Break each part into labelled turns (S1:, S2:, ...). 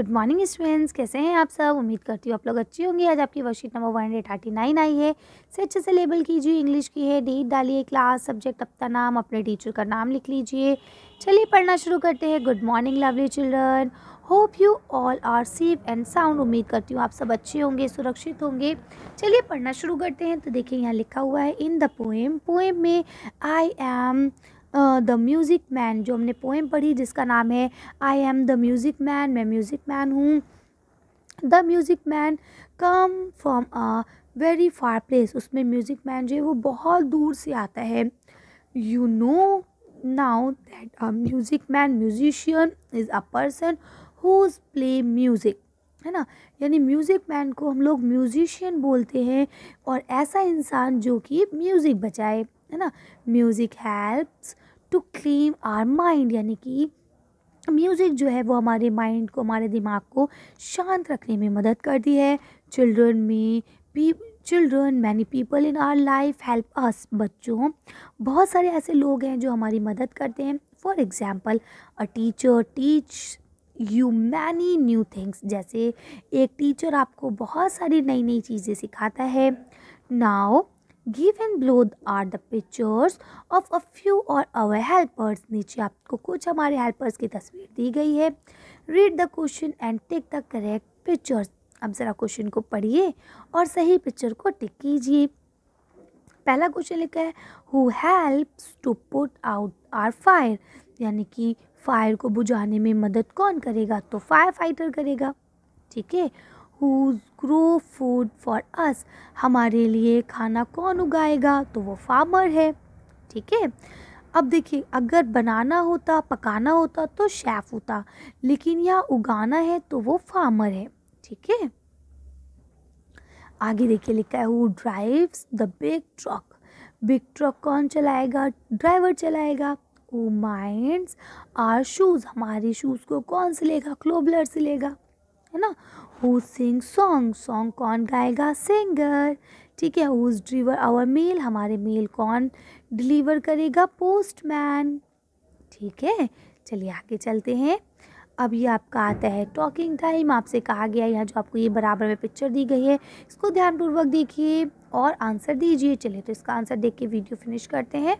S1: good morning students कैसे हैं आप सब उम्मीद करती हूँ आप लोग अच्छी होंगी आज आपकी worksheet number one hundred thirty nine आई है इसे अच्छे से लेबल कीजिए इंग्लिश की है डेट डालिए क्लास सब्जेक्ट अपना नाम अपने टीचर का नाम लिख लीजिए चलिए पढ़ना शुरू करते हैं good morning lovely children hope you all are safe and sound उम्मीद करती हूँ आप सब अच्छे होंगे सुरक्षित होंगे चलिए पढ़ना शुरू करते हैं तो देखिए यहाँ लिखा हुआ है इन द पोएम पोएम में I am the music man जो हमने पोएम पढ़ी जिसका नाम है I am the music man मैं म्यूज़िक मैन हूँ the music man come from a very far place उसमें म्यूज़िक मैन जो है वो बहुत दूर से आता है you know now that a music man musician is a person whose play music है ना यानी म्यूज़िक मैन को हम लोग म्यूजिशियन बोलते हैं और ऐसा इंसान जो कि म्यूज़िक बचाए है ना music helps to calm our mind यानी कि म्यूज़िक जो है वो हमारे माइंड को हमारे दिमाग को शांत रखने में मदद करती है चिल्ड्रन में पी children many people in our life help us बच्चों बहुत सारे ऐसे लोग हैं जो हमारी मदद करते हैं for example a teacher teach you many new things जैसे एक टीचर आपको बहुत सारी नई नई चीज़ें सिखाता है now given below are the pictures of a few और अवर हेल्पर्स नीचे आपको कुछ हमारे हेल्पर्स की तस्वीर दी गई है read the question and take the correct pictures अब ज़रा क्वेश्चन को पढ़िए और सही पिक्चर को टिक कीजिए पहला क्वेश्चन लिखा है who helps to put out our fire यानी कि फायर को बुझाने में मदद कौन करेगा तो फायर फाइटर करेगा ठीक है whose grow food for us हमारे लिए खाना कौन उगाएगा तो वो फार्मर है ठीक है अब देखिए अगर बनाना होता पकाना होता तो शेफ़ होता लेकिन यहाँ उगाना है तो वो फार्मर है ठीक है आगे देखिए लिखा है who drives the big truck big truck कौन चलाएगा ड्राइवर चलाएगा हु माइंड्स आर शूज़ हमारे शूज़ को कौन सिलेगा क्लोबलर सिलेगा है ना हु सिंग सॉन्ग सॉन्ग कौन गाएगा सिंगर ठीक है who is driver our mail हमारे मेल कौन डिलीवर करेगा पोस्टमैन ठीक है चलिए आगे चलते हैं अब ये आपका आता है टॉकिंग टाइम आपसे कहा गया यहाँ जो आपको ये बराबर में पिक्चर दी गई है इसको ध्यानपूर्वक देखिए और आंसर दीजिए चलिए तो इसका आंसर देख के वीडियो फिनिश करते हैं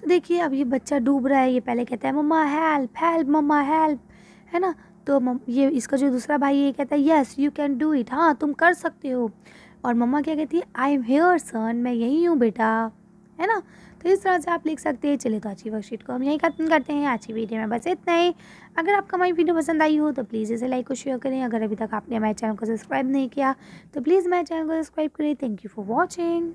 S1: तो देखिए अब ये बच्चा डूब रहा है ये पहले कहता है mamma help help mamma help है ना तो ये इसका जो दूसरा भाई ये कहता है yes you can do it हाँ तुम कर सकते हो और मम्मा क्या कहती है आई एम हेयर सन मैं यहीं हूँ बेटा है ना तो इस तरह से आप लिख सकते हैं चलिए तो अच्छी वर्कशीट को हम यहीं खत्म करते हैं अच्छी वीडियो में बस इतना ही अगर आपको हमारी वीडियो पसंद आई हो तो प्लीज़ इसे लाइक और शेयर करें अगर अभी तक आपने हमारे चैनल को सब्सक्राइब नहीं किया तो प्लीज़ मेरे चैनल को सब्सक्राइब करें थैंक यू फॉर वॉचिंग